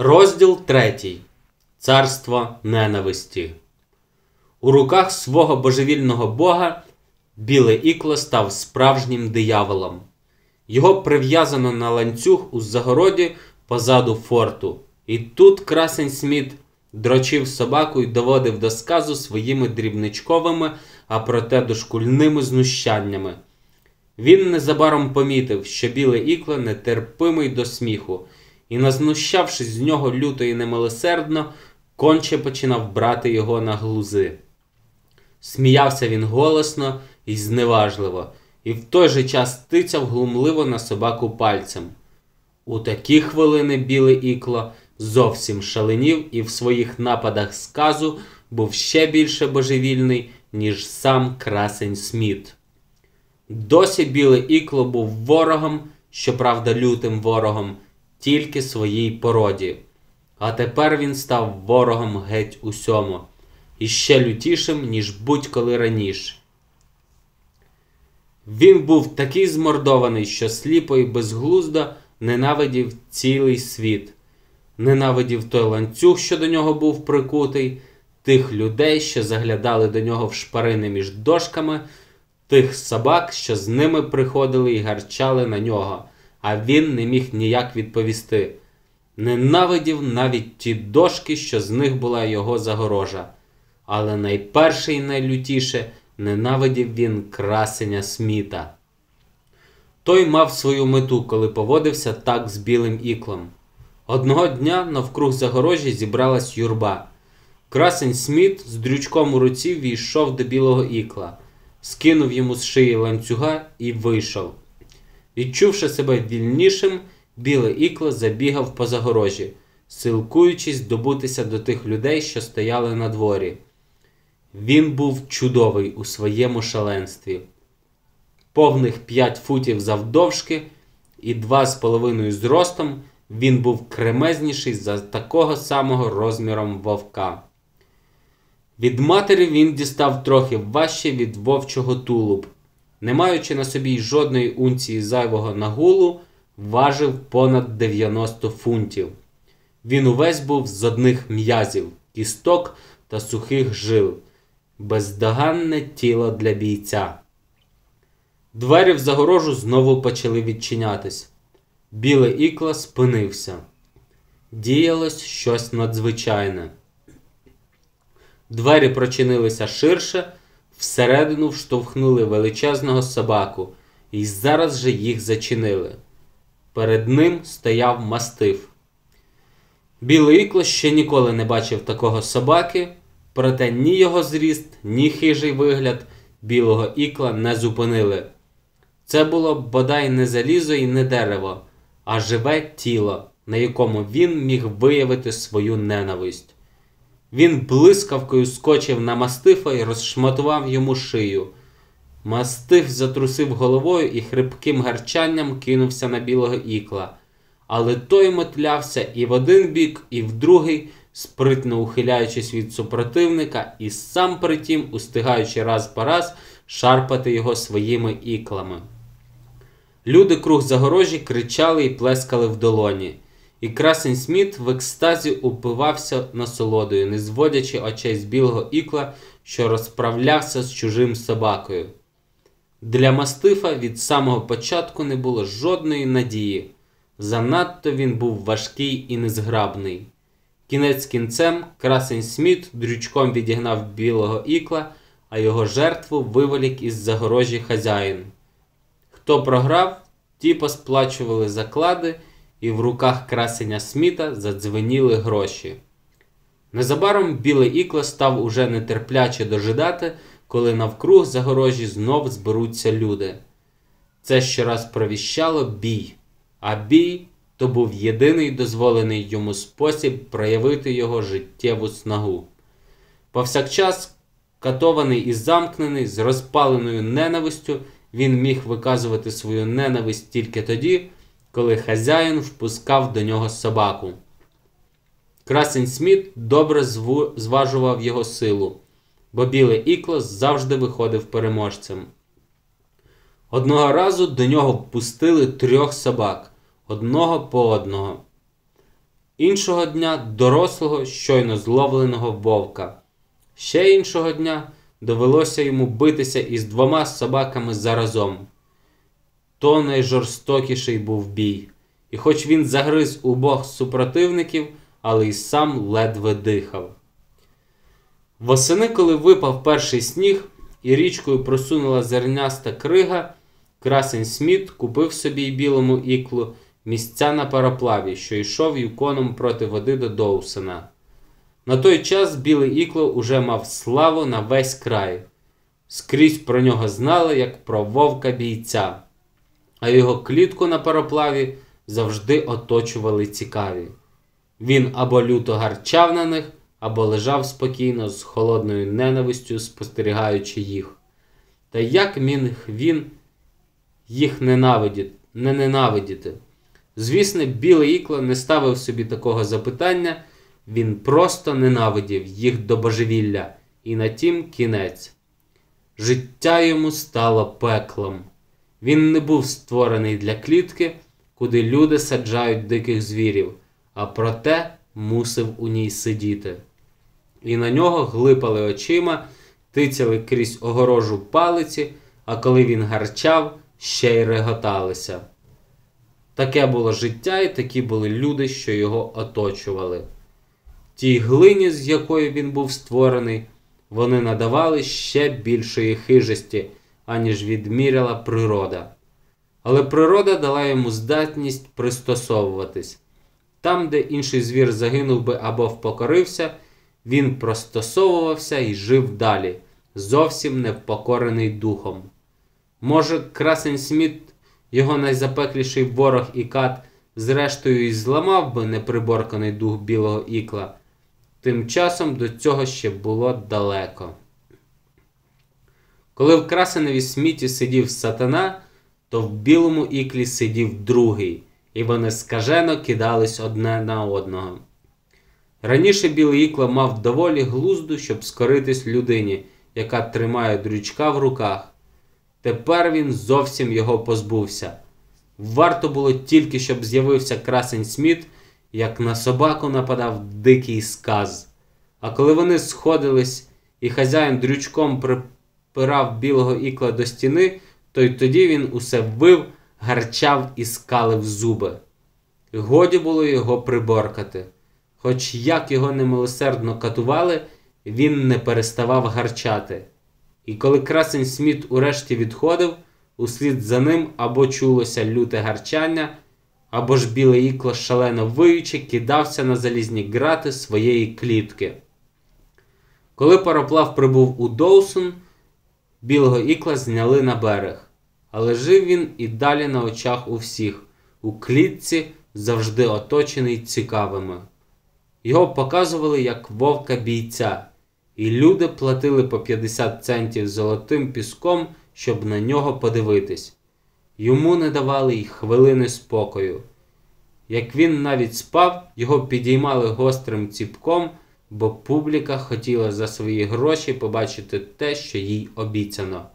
Розділ 3. Царство ненависті. У руках свого божевільного бога біле ікло став справжнім дияволом. Його прив'язано на ланцюг у загороді позаду форту. І тут красень Сміт дрочив собаку і доводив до сказу своїми дрібничковими, а проте дошкульними знущаннями. Він незабаром помітив, що біле ікло нетерпимий до сміху і, назнущавшись з нього люто і немилосердно, конче починав брати його на глузи. Сміявся він голосно і зневажливо, і в той же час тицяв глумливо на собаку пальцем. У такі хвилини біле ікло зовсім шаленів і в своїх нападах сказу був ще більше божевільний, ніж сам красень Сміт. Досі біле ікло був ворогом, щоправда, лютим ворогом тільки своїй породі. А тепер він став ворогом геть усьому, і ще лютішим, ніж будь-коли раніше. Він був такий змордований, що сліпо і безглуздо ненавидів цілий світ, ненавидів той ланцюг, що до нього був прикутий, тих людей, що заглядали до нього в шпарини між дошками, тих собак, що з ними приходили і гарчали на нього а він не міг ніяк відповісти. Ненавидів навіть ті дошки, що з них була його загорожа. Але найперше і найлютіше ненавидів він красення сміта. Той мав свою мету, коли поводився так з білим іклом. Одного дня навкруг загорожі зібралась юрба. Красень Сміт з дрючком у руці війшов до білого ікла, скинув йому з шиї ланцюга і вийшов. Відчувши себе вільнішим, біле ікло забігав по загорожі, силкуючись добутися до тих людей, що стояли на дворі. Він був чудовий у своєму шаленстві. Повних 5 футів завдовжки і 2,5 зростом він був кремезніший за такого самого розміром вовка. Від матері він дістав трохи важче від вовчого тулуб не маючи на собі жодної унції зайвого нагулу, важив понад 90 фунтів. Він увесь був з одних м'язів, кісток та сухих жил, бездоганне тіло для бійця. Двері в загорожу знову почали відчинятись. Біле ікла спинився. Діялось щось надзвичайне. Двері прочинилися ширше, Всередину вштовхнули величезного собаку і зараз же їх зачинили. Перед ним стояв мастиф. Білий ікло ще ніколи не бачив такого собаки, проте ні його зріст, ні хижий вигляд білого ікла не зупинили. Це було бодай не залізо і не дерево, а живе тіло, на якому він міг виявити свою ненависть. Він блискавкою скочив на мастифа і розшматував йому шию. Мастиф затрусив головою і хрипким гарчанням кинувся на білого ікла. Але той метлявся і в один бік, і в другий, спритно ухиляючись від супротивника і сам притім, устигаючи раз по раз шарпати його своїми іклами. Люди круг загорожі кричали і плескали в долоні. І красень Сміт в екстазі упивався насолодою, не зводячи очей з білого ікла, що розправлявся з чужим собакою. Для мастифа від самого початку не було жодної надії. Занадто він був важкий і незграбний. Кінець кінцем красень Сміт дрючком відігнав білого ікла, а його жертву виволік із загорожі хазяїн. Хто програв, ті посплачували заклади і в руках красення Сміта задзвеніли гроші. Незабаром білий ікло став уже нетерпляче дожидати, коли навкруг загорожі знов зберуться люди. Це раз провіщало бій, а бій то був єдиний дозволений йому спосіб проявити його життєву снагу. Повсякчас, катований і замкнений, з розпаленою ненавистю, він міг виказувати свою ненависть тільки тоді коли хазяїн впускав до нього собаку. Красень Сміт добре зважував його силу, бо біле ікло завжди виходив переможцем. Одного разу до нього впустили трьох собак одного по одного. Іншого дня дорослого, щойно зловленого вовка. Ще іншого дня довелося йому битися із двома собаками заразом. То найжорстокіший був бій. І хоч він загриз убог супротивників, але й сам ледве дихав. Восени, коли випав перший сніг і річкою просунула зерняста крига, красень Сміт купив собі білому іклу місця на пароплаві, що йшов юконом проти води до Доусена. На той час білий ікло уже мав славу на весь край. Скрізь про нього знали, як про вовка бійця а його клітку на пароплаві завжди оточували цікаві. Він або люто гарчав на них, або лежав спокійно з холодною ненавистю, спостерігаючи їх. Та як міг він їх ненавидіти, не ненавидіти? Звісно, Білий ікло не ставив собі такого запитання, він просто ненавидів їх до божевілля, і на тім кінець. Життя йому стало пеклом. Він не був створений для клітки, куди люди саджають диких звірів, а проте мусив у ній сидіти. І на нього глипали очима, тицяли крізь огорожу палиці, а коли він гарчав, ще й реготалися. Таке було життя, і такі були люди, що його оточували. Тій глині, з якої він був створений, вони надавали ще більшої хижості аніж відміряла природа. Але природа дала йому здатність пристосовуватись. Там, де інший звір загинув би або впокорився, він простосовувався і жив далі, зовсім не впокорений духом. Може, Красень Сміт, його найзапекліший ворог і кат, зрештою і зламав би неприборканий дух білого ікла. Тим часом до цього ще було далеко. Коли в красеневій сміті сидів сатана, то в білому іклі сидів другий, і вони скажено кидались одне на одного. Раніше білий ікла мав доволі глузду, щоб скоритись людині, яка тримає дрючка в руках. Тепер він зовсім його позбувся. Варто було тільки, щоб з'явився красень Сміт, як на собаку нападав дикий сказ. А коли вони сходились і хазяїн дрючком припав, підпирав білого ікла до стіни, то й тоді він усе бив, гарчав і скалив зуби. Годі було його приборкати. Хоч як його немилосердно катували, він не переставав гарчати. І коли красень Сміт урешті відходив, услід за ним або чулося люте гарчання, або ж біле ікло шалено виючи, кидався на залізні грати своєї клітки. Коли пароплав прибув у Доусон, Білого ікла зняли на берег. Але жив він і далі на очах у всіх, у клітці завжди оточений цікавими. Його показували як вовка бійця, і люди платили по 50 центів золотим піском, щоб на нього подивитись. Йому не давали й хвилини спокою. Як він навіть спав, його підіймали гострим ціпком бо публіка хотіла за свої гроші побачити те, що їй обіцяно.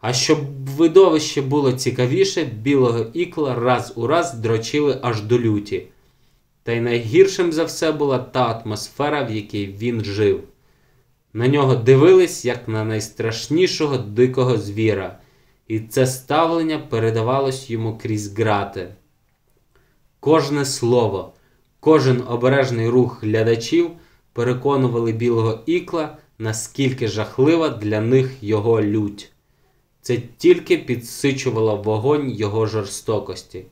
А щоб видовище було цікавіше, білого ікла раз у раз дрочили аж до люті. Та й найгіршим за все була та атмосфера, в якій він жив. На нього дивились як на найстрашнішого дикого звіра, і це ставлення передавалось йому крізь грати. Кожне слово, Кожен обережний рух глядачів переконували білого ікла, наскільки жахлива для них його лють. Це тільки підсичувало вогонь його жорстокості.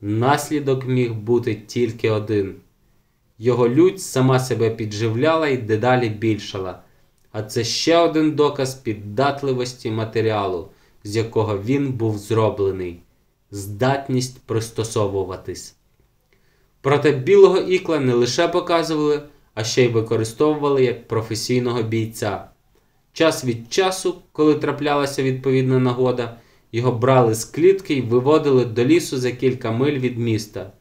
Наслідок міг бути тільки один. Його лють сама себе підживляла і дедалі більшала, а це ще один доказ піддатливості матеріалу, з якого він був зроблений здатність пристосовуватись. Проте білого ікла не лише показували, а ще й використовували як професійного бійця. Час від часу, коли траплялася відповідна нагода, його брали з клітки і виводили до лісу за кілька миль від міста.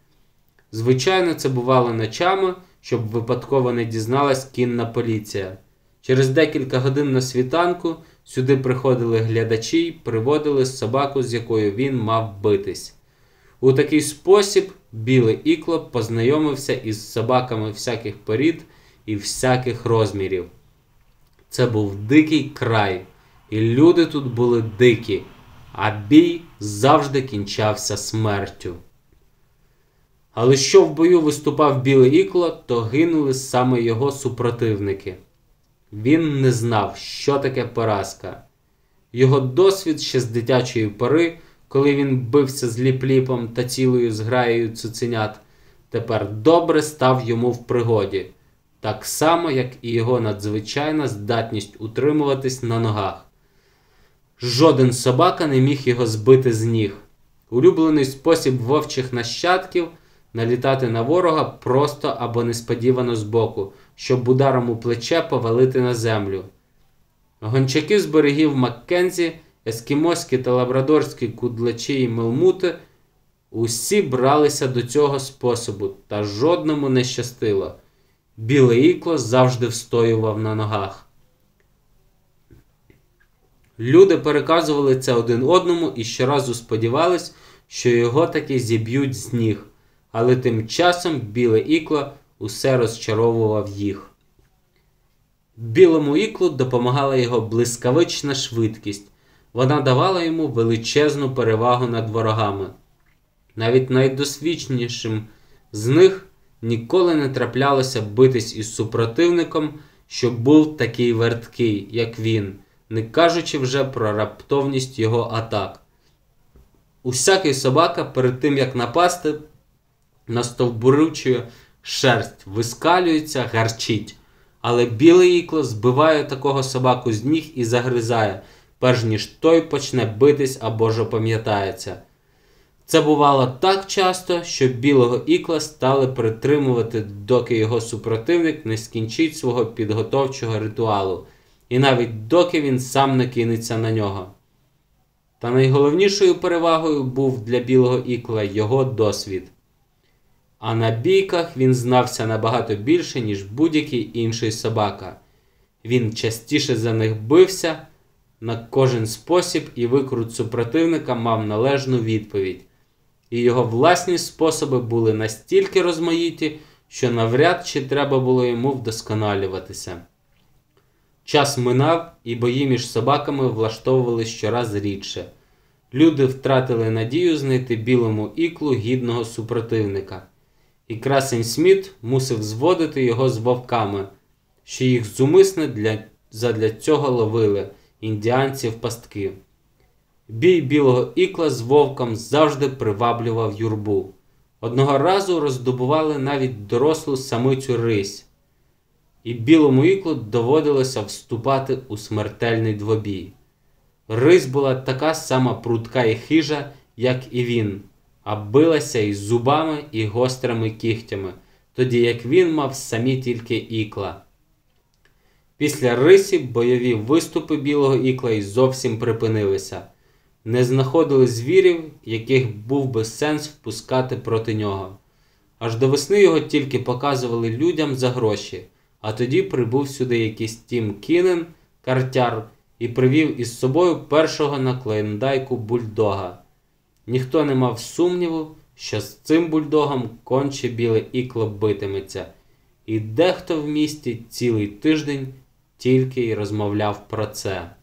Звичайно, це бувало ночами, щоб випадково не дізналась кінна поліція. Через декілька годин на світанку сюди приходили глядачі і приводили собаку, з якою він мав битись. У такий спосіб білий іклоп познайомився із собаками всяких порід і всяких розмірів. Це був дикий край, і люди тут були дикі, а бій завжди кінчався смертю. Але що в бою виступав білий ікло, то гинули саме його супротивники. Він не знав, що таке поразка. Його досвід ще з дитячої пори коли він бився з ліпліпом та цілою зграєю цуценят, тепер добре став йому в пригоді, так само, як і його надзвичайна здатність утримуватись на ногах. Жоден собака не міг його збити з ніг. Улюблений спосіб вовчих нащадків налітати на ворога просто або несподівано збоку, щоб ударом у плече повалити на землю. Гончаки з берегів Маккензі ескімоські та лабрадорські кудлачі і мелмути усі бралися до цього способу, та жодному не щастило. Біле ікло завжди встоював на ногах. Люди переказували це один одному і щоразу сподівались, що його таки зіб'ють з ніг, але тим часом біле ікло усе розчаровував їх. Білому іклу допомагала його блискавична швидкість, вона давала йому величезну перевагу над ворогами. Навіть найдосвідченішим з них ніколи не траплялося битись із супротивником, що був такий верткий, як він, не кажучи вже про раптовність його атак. Усякий собака перед тим як напасти, на стовбуручує шерсть, вискалюється, гарчить. Але біле ікло збиває такого собаку з ніг і загризає перш ніж той почне битись або ж опам'ятається. Це бувало так часто, що білого ікла стали притримувати, доки його супротивник не скінчить свого підготовчого ритуалу, і навіть доки він сам не кинеться на нього. Та найголовнішою перевагою був для білого ікла його досвід. А на бійках він знався набагато більше, ніж будь-який інший собака. Він частіше за них бився на кожен спосіб і викрут супротивника мав належну відповідь, і його власні способи були настільки розмаїті, що навряд чи треба було йому вдосконалюватися. Час минав, і бої між собаками влаштовували щораз рідше. Люди втратили надію знайти білому іклу гідного супротивника, і красень Сміт мусив зводити його з вовками, що їх зумисне для, задля цього ловили індіанців пастки. Бій білого ікла з вовком завжди приваблював юрбу. Одного разу роздобували навіть дорослу самицю рись, і білому іклу доводилося вступати у смертельний двобій. Рись була така сама прутка і хижа, як і він, а билася із зубами і гострими кігтями, тоді як він мав самі тільки ікла. Після рисі бойові виступи білого ікла й зовсім припинилися, не знаходили звірів, яких був би сенс впускати проти нього. Аж до весни його тільки показували людям за гроші, а тоді прибув сюди якийсь Тім Кінен, картяр, і привів із собою першого на клендайку бульдога. Ніхто не мав сумніву, що з цим бульдогом конче біле ікло битиметься, і дехто в місті цілий тиждень тільки й розмовляв про це.